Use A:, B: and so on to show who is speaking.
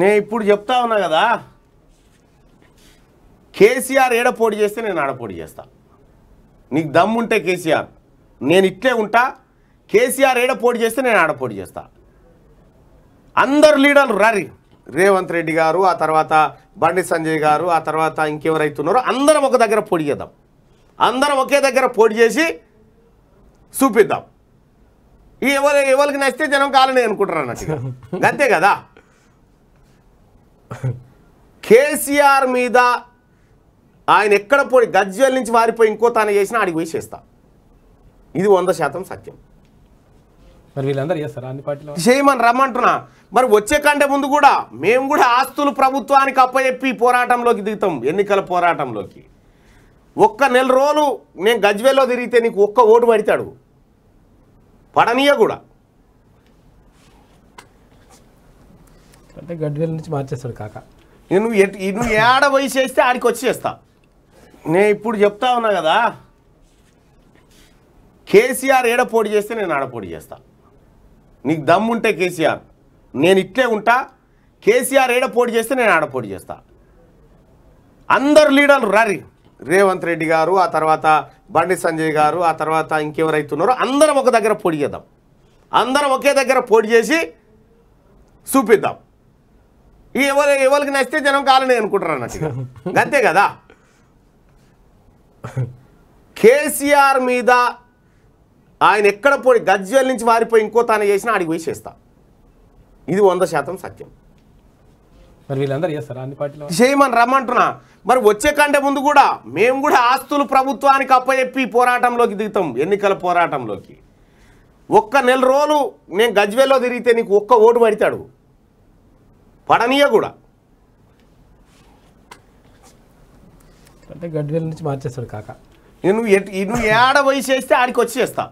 A: నేను ఇప్పుడు చెప్తా ఉన్నా కదా కేసీఆర్ ఏడపోడి చేస్తే నేను ఆడపోటీ చేస్తా నీకు దమ్ముంటే కేసీఆర్ నేను ఇట్లే ఉంటా కేసీఆర్ ఏడపోడి చేస్తే నేను ఆడపోటీ చేస్తా అందరు లీడర్లు రారి రేవంత్ రెడ్డి గారు ఆ తర్వాత బండి సంజయ్ గారు ఆ తర్వాత ఇంకెవరైతున్నారో అందరం ఒక దగ్గర పోటీ చేద్దాం అందరం ఒకే దగ్గర పోటీ చేసి చూపిద్దాం ఎవరు ఎవరికి నచ్చితే జనం కాలనే అనుకుంటారు అన్నట్టు అంతే కదా కేసీఆర్ మీద ఆయన ఎక్కడ పోయి గజ్వేల్ నుంచి వారిపోయి ఇంకో తాను చేసినా ఆడికి పోయి చేస్తా ఇది వంద శాతం సత్యం
B: మరి వీళ్ళందరూ చేస్తారా అన్ని పార్టీలు
A: చేయమని రమ్మంటున్నా మరి వచ్చే కంటే ముందు కూడా మేము కూడా ఆస్తులు ప్రభుత్వానికి అప్పచెప్పి పోరాటంలోకి దిగుతాం ఎన్నికల పోరాటంలోకి ఒక్క నెల రోజులు నేను గజ్వేల్లో తిరిగితే నీకు ఒక్క ఓటు పడతాడు పడనీయ కూడా అంటే గడ్వేల్ నుంచి మార్చేస్తాడు కాక నువ్వు నువ్వు ఏడ వయసు వేస్తే ఆడికి వచ్చేస్తా నేను ఇప్పుడు చెప్తా ఉన్నా కదా కేసీఆర్ పోటీ చేస్తే నేను ఆడపోడి చేస్తా నీకు దమ్ముంటే కేసీఆర్ నేను ఇట్లే ఉంటా కేసీఆర్ పోటీ చేస్తే నేను ఆడపోడి చేస్తా అందరు లీడర్లు రారి రేవంత్ రెడ్డి గారు ఆ తర్వాత బండి సంజయ్ గారు ఆ తర్వాత ఇంకెవరైతున్నారో అందరం ఒక దగ్గర పొడి చేద్దాం అందరం ఒకే దగ్గర పోటీ చేసి చూపిద్దాం ఈ ఎవరు ఎవరికి నచ్చితే జనం కాలనే అనుకుంటారు అన్నట్టు అంతే కదా కేసీఆర్ మీద ఆయన ఎక్కడ పోయి గజ్వెల్ నుంచి వారిపోయి ఇంకో తాను చేసినా ఆడికి పోయి చేస్తా ఇది వంద శాతం సత్యం
B: మరి వీళ్ళందరూ చేస్తారా అన్ని పార్టీలు
A: చేయమని రమ్మంటున్నా మరి వచ్చే కంటే ముందు కూడా మేము కూడా ఆస్తులు ప్రభుత్వానికి అప్పచెప్పి పోరాటంలోకి దిగుతాం ఎన్నికల పోరాటంలోకి ఒక్క నెల రోజులు నేను గజ్వేల్లో తిరిగితే నీకు ఒక్క ఓటు పడతాడు పడనీయ కూడా అంటే గడ్డి నుంచి మార్చేస్తాడు కాక నువ్వు నువ్వు ఏడ వయసు వేస్తే ఆడికి వచ్చి వచ్చేస్తా